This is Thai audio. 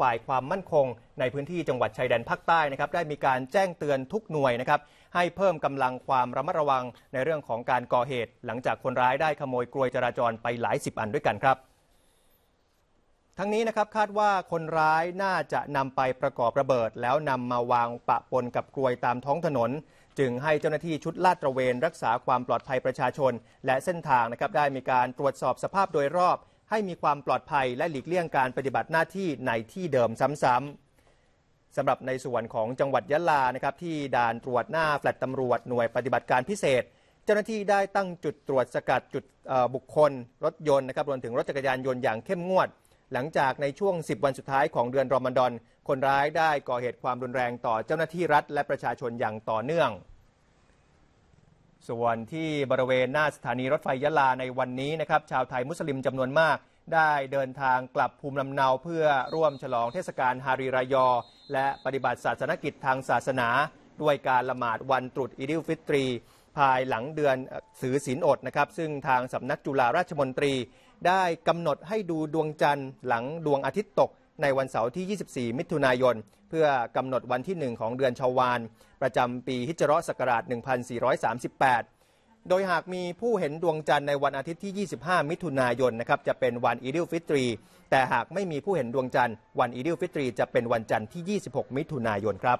ฝ่ายความมั่นคงในพื้นที่จังหวัดชายแดนภาคใต้นะครับได้มีการแจ้งเตือนทุกหน่วยนะครับให้เพิ่มกำลังความระมัดระวังในเรื่องของการก่อเหตุ หลังจากคนร้ายได้ขโมยกลวยจราจรไปหลายสิบอันด้วยกันครับ ทั้งนี้นะครับ คาดว่าคนร้ายน่าจะนำไปประกอบระเบิด แล้วนำมาวางปะปนกับกลวยตามท้องถนน จึงให้เจ้าหน้าที่ชุดลาดตระเวนรักษาความปลอดภัยประชาชน และเส้นทางนะครับได้มีการตรวจสอบสภาพโดยรอบให้มีความปลอดภัยและหลีกเลี่ยงการปฏิบัติหน้าที่ในที่เดิมซ้ำๆสำหรับในส่วนของจังหวัดยะลานะครับที่ด่านตรวจหน้าแฟลตตำรวจหน่วยปฏิบัติการพิเศษ เจ้าหน้าที่ได้ตั้งจุดตรวจสกัดจุดบุคคล รถยนต์นะครับรวมถึงรถจักรยานยนต์อย่างเข้มงวด หลังจากในช่วง 10 วันสุดท้ายของเดือนรอมฎอนคนร้ายได้ก่อเหตุความรุนแรงต่อเจ้าหน้าที่รัฐและประชาชนอย่างต่อเนื่องส่วนที่บริเวณหน้าสถานีรถไฟยะลาในวันนี้นะครับชาวไทยมุสลิมจำนวนมาก ได้เดินทางกลับภูมิลำเนาเพื่อร่วมฉลองเทศกาลฮารีรายอ และปฏิบัติศาสนกิจทางศาสนา ด้วยการละหมาดวันตรุษอิดิลฟิตรี ภายหลังเดือนสือศีลอดนะครับซึ่งทางสำนักจุฬาราชมนตรีได้กำหนดให้ดูดวงจันทร์หลังดวงอาทิตย์ตกในวันเสาร์ที่ 24 มิถุนายน เพื่อกำหนดวันที่ 1 ของเดือนชาวานประจำปีฮิจรัศักราช 1438 โดยหากมีผู้เห็นดวงจันทร์ในวันอาทิตย์ที่ 25 มิถุนายนนะครับ จะเป็นวันอีดิลฟิตรี แต่หากไม่มีผู้เห็นดวงจันทร์ วันอีดิลฟิตรี จะเป็นวันจันทร์ที่ 26 มิถุนายนครับ